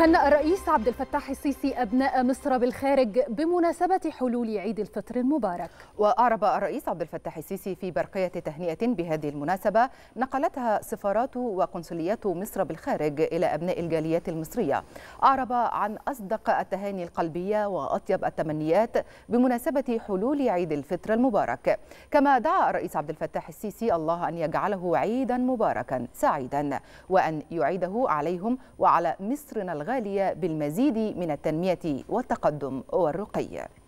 هنأ الرئيس عبد الفتاح السيسي أبناء مصر بالخارج بمناسبة حلول عيد الفطر المبارك وأعرب الرئيس عبد الفتاح السيسي في برقية تهنئة بهذه المناسبة نقلتها سفارات وقنصليات مصر بالخارج إلى أبناء الجاليات المصرية أعرب عن أصدق التهاني القلبية وأطيب التمنيات بمناسبة حلول عيد الفطر المبارك كما دعا الرئيس عبد الفتاح السيسي الله أن يجعله عيدا مباركا سعيدا وأن يعيده عليهم وعلى مصرنا الغالية الغالية بالمزيد من التنمية والتقدم والرقي